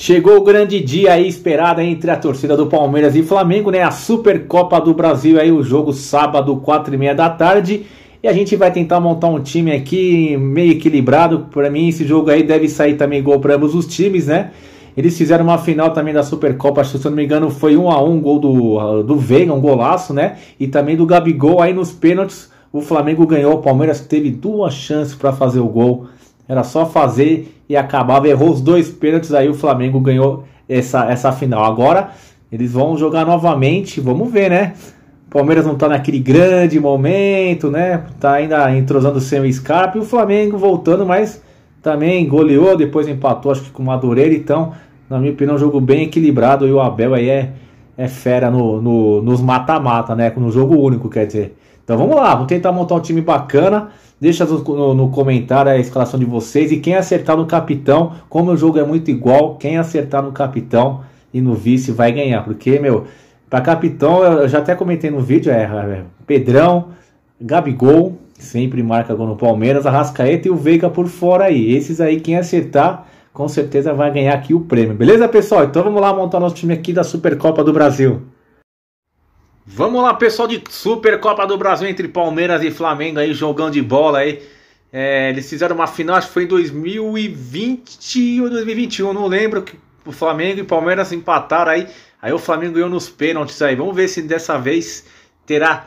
Chegou o grande dia aí esperado entre a torcida do Palmeiras e Flamengo, né? A Supercopa do Brasil aí, o jogo sábado, quatro e meia da tarde. E a gente vai tentar montar um time aqui meio equilibrado. Para mim, esse jogo aí deve sair também gol para ambos os times, né? Eles fizeram uma final também da Supercopa, se eu não me engano, foi um a um gol do, do Veiga, um golaço, né? E também do Gabigol aí nos pênaltis. O Flamengo ganhou, o Palmeiras teve duas chances para fazer o gol. Era só fazer e acabava, errou os dois pênaltis, aí o Flamengo ganhou essa, essa final. Agora eles vão jogar novamente, vamos ver, né? O Palmeiras não tá naquele grande momento, né? Tá ainda entrosando sem o Scarpa e o Flamengo voltando, mas também goleou, depois empatou, acho que com o Madureira, então, na minha opinião, é um jogo bem equilibrado e o Abel aí é é fera no, no nos mata-mata, né? No jogo único, quer dizer. Então vamos lá, vamos tentar montar um time bacana. Deixa no, no, comentário a escalação de vocês. E quem acertar no capitão, como o jogo é muito igual, quem acertar no capitão e no vice vai ganhar. Porque, meu, para capitão, eu já até comentei no vídeo, é, é, é Pedrão, Gabigol, sempre marca gol no Palmeiras, Arrascaeta e o Veiga por fora aí. Esses aí, quem acertar com certeza vai ganhar aqui o prêmio. Beleza, pessoal? Então vamos lá montar nosso time aqui da Supercopa do Brasil. Vamos lá, pessoal de Supercopa do Brasil entre Palmeiras e Flamengo aí, jogão de bola aí. É, eles fizeram uma final, acho que foi em 2020 ou 2021, não lembro. Que o Flamengo e Palmeiras empataram aí. Aí o Flamengo ganhou nos pênaltis aí. Vamos ver se dessa vez terá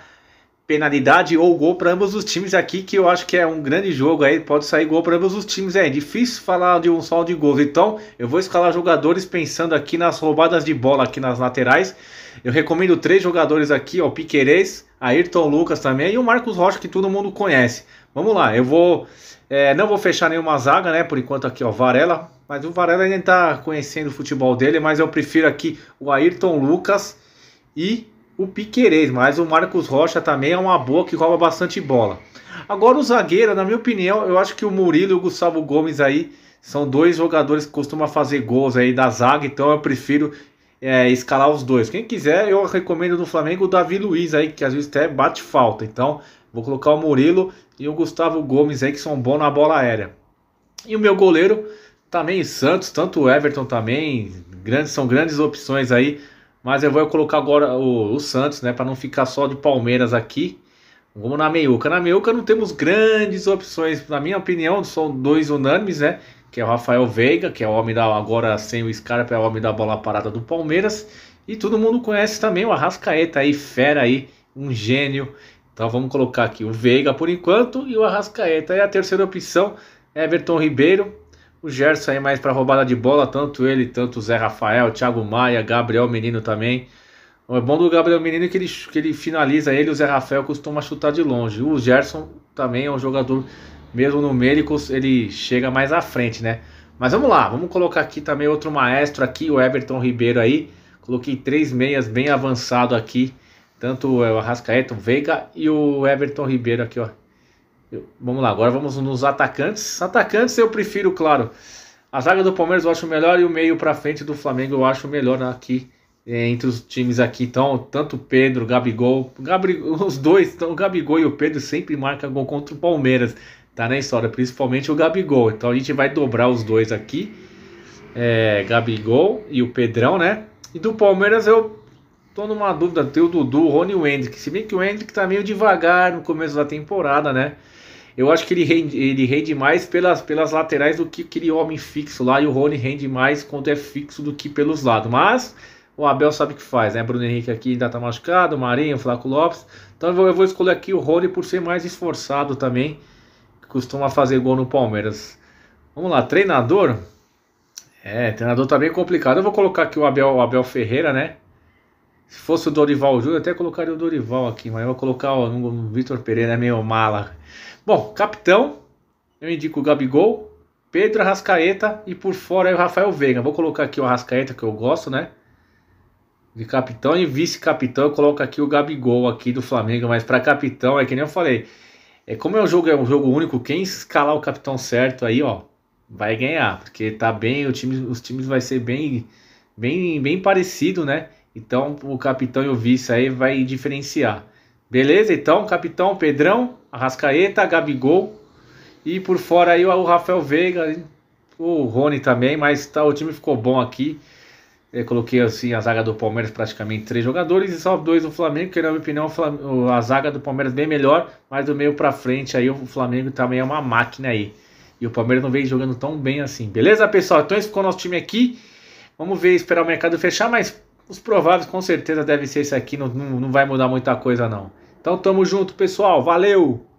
penalidade ou gol para ambos os times aqui, que eu acho que é um grande jogo aí, pode sair gol para ambos os times. É difícil falar de um saldo de gols, então eu vou escalar jogadores pensando aqui nas roubadas de bola aqui nas laterais. Eu recomendo três jogadores aqui, ó, Piquerez, Ayrton Lucas também e o Marcos Rocha que todo mundo conhece. Vamos lá, eu vou é, não vou fechar nenhuma zaga, né, por enquanto aqui, ó, Varela, mas o Varela ainda tá conhecendo o futebol dele, mas eu prefiro aqui o Ayrton Lucas e o Piquerez, mas o Marcos Rocha também é uma boa que rouba bastante bola. Agora o zagueiro, na minha opinião, eu acho que o Murilo e o Gustavo Gomes aí são dois jogadores que costumam fazer gols aí da zaga, então eu prefiro é, escalar os dois. Quem quiser, eu recomendo no Flamengo o Davi Luiz aí, que às vezes até bate falta. Então, vou colocar o Murilo e o Gustavo Gomes aí, que são bons na bola aérea. E o meu goleiro, também Santos, tanto o Everton também, grandes, são grandes opções aí mas eu vou colocar agora o, o Santos, né? Para não ficar só de Palmeiras aqui. Vamos na meiuca. Na meiuca não temos grandes opções. Na minha opinião, são dois unânimes, né? Que é o Rafael Veiga, que é o homem da. Agora sem o Scarpa, é o homem da bola parada do Palmeiras. E todo mundo conhece também o Arrascaeta aí, fera aí, um gênio. Então vamos colocar aqui o Veiga por enquanto e o Arrascaeta. E a terceira opção, Everton Ribeiro, o Gerson aí mais para roubada de bola, tanto ele, tanto o Zé Rafael, Thiago Maia, Gabriel Menino também. Então, é bom do Gabriel Menino que ele, que ele finaliza ele, o Zé Rafael costuma chutar de longe. O Gerson também é um jogador, mesmo numéricos, ele chega mais à frente, né? Mas vamos lá, vamos colocar aqui também outro maestro aqui, o Everton Ribeiro aí. Coloquei três meias bem avançado aqui. Tanto o Arrascaeta, o Veiga e o Everton Ribeiro aqui, ó. Eu, vamos lá, agora vamos nos atacantes. Atacantes eu prefiro, claro. A zaga do Palmeiras eu acho melhor e o meio para frente do Flamengo eu acho melhor aqui é, entre os times aqui. Então, tanto Pedro, Gabigol, Gabriel, os dois, então, o Gabigol e o Pedro sempre marcam gol contra o Palmeiras. Tá na história, principalmente o Gabigol. Então a gente vai dobrar os dois aqui. É, Gabigol e o Pedrão, né? E do Palmeiras eu Tô numa dúvida, tem o Dudu, o Rony e o Hendrick. Se bem que o Hendrick tá meio devagar no começo da temporada, né? Eu acho que ele rende, ele rende mais pelas, pelas laterais do que aquele homem fixo lá. E o Rony rende mais quando é fixo do que pelos lados. Mas o Abel sabe o que faz, né? Bruno Henrique aqui ainda tá machucado, Marinho, Flávio Flaco Lopes. Então eu vou, eu vou escolher aqui o Rony por ser mais esforçado também. Que costuma fazer gol no Palmeiras. Vamos lá, treinador. É, treinador tá bem complicado. Eu vou colocar aqui o Abel, o Abel Ferreira, né? Se fosse o Dorival Júnior, até colocaria o Dorival aqui, mas eu vou colocar ó, o Vitor Pereira, é meio mala. Bom, capitão, eu indico o Gabigol, Pedro Arrascaeta e por fora é o Rafael Veiga. Vou colocar aqui o Arrascaeta, que eu gosto, né? de capitão e vice-capitão, eu coloco aqui o Gabigol aqui do Flamengo, mas para capitão é que nem eu falei. É como é um jogo é um jogo único, quem escalar o capitão certo aí, ó, vai ganhar, porque tá bem, o time, os times vai ser bem bem bem parecido, né? Então o capitão e o vice aí vai diferenciar. Beleza? Então, capitão, Pedrão, Arrascaeta, Gabigol e por fora aí o Rafael Veiga, o Rony também, mas tá, o time ficou bom aqui. Eu coloquei assim a zaga do Palmeiras praticamente três jogadores e só dois do Flamengo, que na minha opinião a zaga do Palmeiras bem melhor, mas do meio para frente aí o Flamengo também é uma máquina aí. E o Palmeiras não vem jogando tão bem assim. Beleza, pessoal? Então esse ficou o nosso time aqui. Vamos ver, esperar o mercado fechar, mas os prováveis com certeza deve ser esse aqui, não, não, não vai mudar muita coisa não. Então tamo junto, pessoal. Valeu!